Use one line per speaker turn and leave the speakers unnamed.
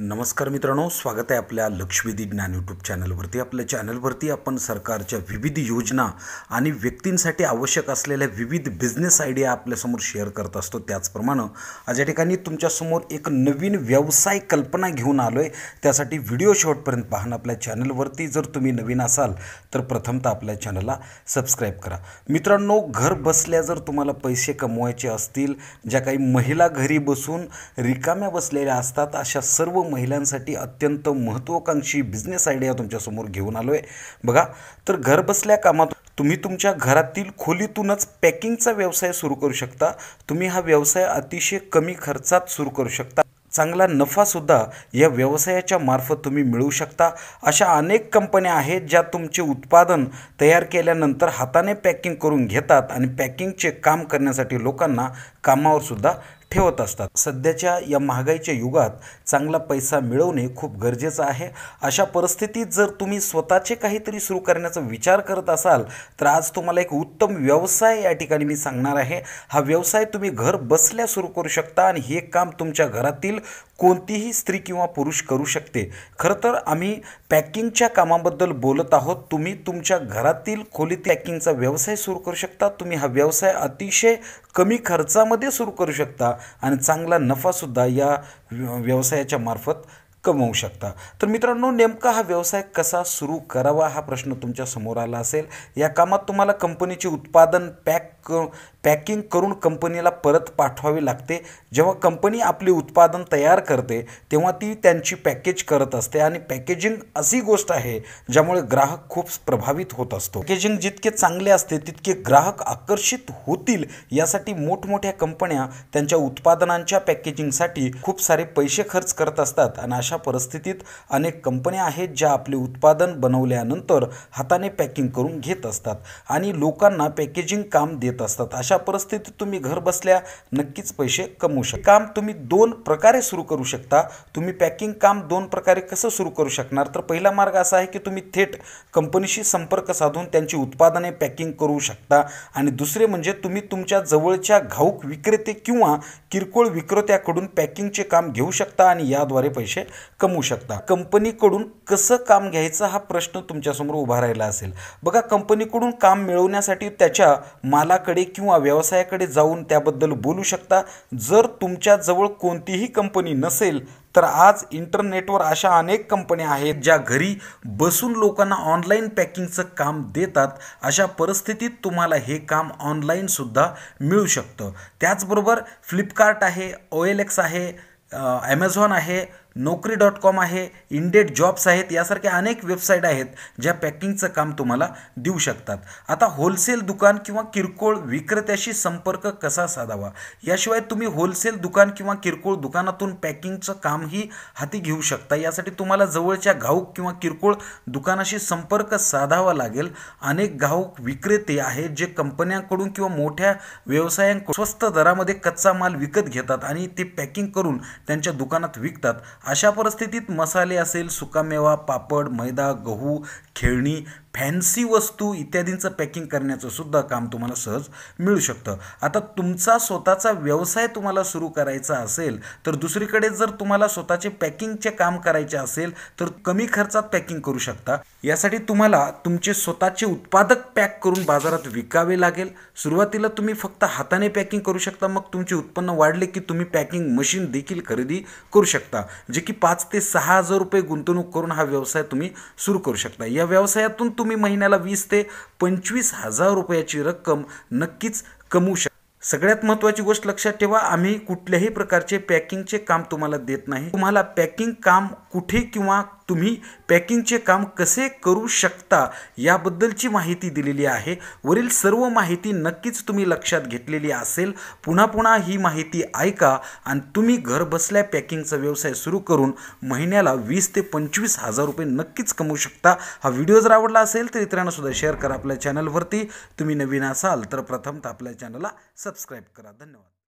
नमस्कार मित्रांनो स्वागत आहे आपल्या लक्ष्मीदी ज्ञान यूट्यूब चॅनलवरती आपल्या चॅनलवरती आपण सरकारच्या विविध योजना आणि व्यक्तींसाठी आवश्यक असलेल्या विविध बिझनेस आयडिया आपल्यासमोर शेअर करत असतो त्याचप्रमाणे आज या ठिकाणी तुमच्यासमोर एक नवीन व्यवसाय कल्पना घेऊन आलो आहे त्यासाठी व्हिडिओ शेवटपर्यंत पाहणं आपल्या चॅनलवरती जर तुम्ही नवीन असाल तर प्रथमतः आपल्या चॅनलला सबस्क्राईब करा मित्रांनो घर बसल्या जर तुम्हाला पैसे कमवायचे असतील ज्या काही महिला घरी बसून रिकाम्या बसलेल्या असतात अशा सर्व महिलांसाठी अत्यंत महत्त्वाकांक्षी बिझनेस आयडिया तुमच्यासमोर घेऊन आलो बघा तर घरबसल्या कामात तुम्ही तुमच्या घरातील खोलीतूनच पॅकिंगचा व्यवसाय सुरू करू शकता तुम्ही हा व्यवसाय अतिशय कमी खर्चात सुरू करू शकता चांगला नफा सुद्धा या व्यवसायाच्या मार्फत तुम्ही मिळवू शकता अशा अनेक कंपन्या आहेत ज्या तुमचे उत्पादन तयार केल्यानंतर हाताने पॅकिंग करून घेतात आणि पॅकिंगचे काम करण्यासाठी लोकांना कामावर सुद्धा ठेवत असतात सध्याच्या या महागाईच्या युगात चांगला पैसा मिळवणे खूप गरजेचं आहे अशा परिस्थितीत जर तुम्ही स्वतःचे काहीतरी सुरू करण्याचा विचार करत असाल तर आज तुम्हाला एक उत्तम व्यवसाय या ठिकाणी मी सांगणार आहे हा व्यवसाय तुम्ही घर बसल्या सुरू करू शकता आणि हे काम तुमच्या घरातील कोणतीही स्त्री किंवा पुरुष करू शकते खरं तर आम्ही पॅकिंगच्या कामाबद्दल बोलत आहोत तुम्ही तुमच्या घरातील खोलीत पॅकिंगचा व्यवसाय सुरू करू शकता तुम्ही हा व्यवसाय अतिशय कमी खर्चामध्ये सुरू करू शकता आणि चांगला नफासुद्धा या व्यवसायाच्या मार्फत कमवू शकता तर मित्रांनो नेमका हा व्यवसाय कसा सुरू करावा हा प्रश्न तुमच्या समोर आला असेल या कामात तुम्हाला कंपनीचे उत्पादन पॅक पॅकिंग करून कंपनीला परत पाठवावी लागते जेव्हा कंपनी आपले उत्पादन तयार करते तेव्हा ती त्यांची पॅकेज करत असते आणि पॅकेजिंग अशी गोष्ट आहे ज्यामुळे ग्राहक खूप प्रभावित होत असतो पॅकेजिंग जितके चांगले असते तितके ग्राहक आकर्षित होतील यासाठी मोठमोठ्या कंपन्या त्यांच्या उत्पादनांच्या पॅकेजिंगसाठी खूप सारे पैसे खर्च करत असतात आणि अशा परिस्थितीत अनेक कंपन्या आहेत ज्या आपले उत्पादन बनवल्यानंतर हाताने पॅकिंग करून घेत असतात आणि लोकांना पॅकेजिंग काम देत असतात अशा परिस्थितीत तुम्ही घर बसल्या नक्कीच पैसे कमवू शकता काम तुम्ही दोन प्रकारे सुरू करू शकता तुम्ही पॅकिंग काम दोन प्रकारे कसं सुरू करू शकणार तर पहिला मार्ग असा आहे की तुम्ही थेट कंपनीशी संपर्क साधून त्यांची उत्पादने पॅकिंग करू शकता आणि दुसरे म्हणजे तुम्ही तुमच्या जवळच्या घाऊक विक्रेते किंवा किरकोळ विक्रेत्याकडून पॅकिंगचे काम घेऊ शकता आणि याद्वारे पैसे कमवू शकता कंपनीकडून कसं काम घ्यायचं हा प्रश्न तुमच्यासमोर उभा राहिला असेल बघा कंपनीकडून काम मिळवण्यासाठी त्याच्या मालाकडे किंवा व्यवसायाकडे जाऊन त्याबद्दल बोलू शकता जर तुमच्याजवळ कोणतीही कंपनी नसेल तर आज इंटरनेटवर अशा अनेक कंपन्या आहेत ज्या घरी बसून लोकांना ऑनलाईन पॅकिंगचं काम देतात अशा परिस्थितीत तुम्हाला हे काम ऑनलाईनसुद्धा मिळू शकतं त्याचबरोबर फ्लिपकार्ट आहे ओ आहे ॲमेझॉन आहे नोकरी डॉट कॉम आहे इंडेड जॉब्स आहेत यासारख्या अनेक वेबसाईट आहेत ज्या पॅकिंगचं काम तुम्हाला देऊ शकतात आता होलसेल दुकान किंवा किरकोळ विक्रेत्याशी संपर्क कसा साधावा याशिवाय तुम्ही होलसेल दुकान किंवा किरकोळ दुकानातून पॅकिंगचं कामही हाती घेऊ शकता यासाठी तुम्हाला जवळच्या घाऊक किंवा किरकोळ दुकानाशी संपर्क साधावा लागेल अनेक घाऊक विक्रेते आहेत जे कंपन्यांकडून किंवा मोठ्या व्यवसायांकडून स्वस्त दरामध्ये कच्चा माल विकत घेतात आणि ते पॅकिंग करून त्यांच्या दुकानात विकतात अशा परिस्थितीत मसाले असेल सुकामेवा पापड मैदा गहू खेळणी फॅन्सी वस्तू इत्यादींचं पॅकिंग करण्याचं सुद्धा काम तुम्हाला सहज मिळू शकतं आता तुमचा स्वतःचा व्यवसाय तुम्हाला सुरू करायचा असेल तर दुसरीकडे जर तुम्हाला स्वतःचे पॅकिंगचे काम करायचे असेल तर कमी खर्चात पॅकिंग करू शकता यासाठी तुम्हाला तुमचे स्वतःचे उत्पादक पॅक करून बाजारात विकावे लागेल सुरुवातीला तुम्ही फक्त हाताने पॅकिंग करू शकता मग तुमचे उत्पन्न वाढले की तुम्ही पॅकिंग मशीन देखील खरेदी करू शकता जे की पाच ते सहा हजार रुपये गुंतवणूक करून हा व्यवसाय तुम्ही सुरू करू शकता या व्यवसायातून तुम्ही महिन्याला वीस ते पंचवीस हजार रुपयाची रक्कम नक्कीच कमवू शकता सगळ्यात महत्त्वाची गोष्ट लक्षात ठेवा आम्ही कुठल्याही प्रकारचे पॅकिंगचे काम तुम्हाला देत नाही तुम्हाला पॅकिंग काम कुठे किंवा तुम्ही पॅकिंगचे काम कसे करू शकता याबद्दलची माहिती दिलेली आहे वरील सर्व माहिती नक्कीच तुम्ही लक्षात घेतलेली असेल पुन्हा पुन्हा ही माहिती ऐका आणि तुम्ही घर बसल्या पॅकिंगचा व्यवसाय सुरू करून महिन्याला वीस ते पंचवीस हजार रुपये नक्कीच कमवू शकता हा व्हिडिओ जर आवडला असेल तर इतरांनासुद्धा शेअर करा आपल्या चॅनलवरती तुम्ही नवीन असाल तर तर आपल्या चॅनलला सबस्क्राईब करा धन्यवाद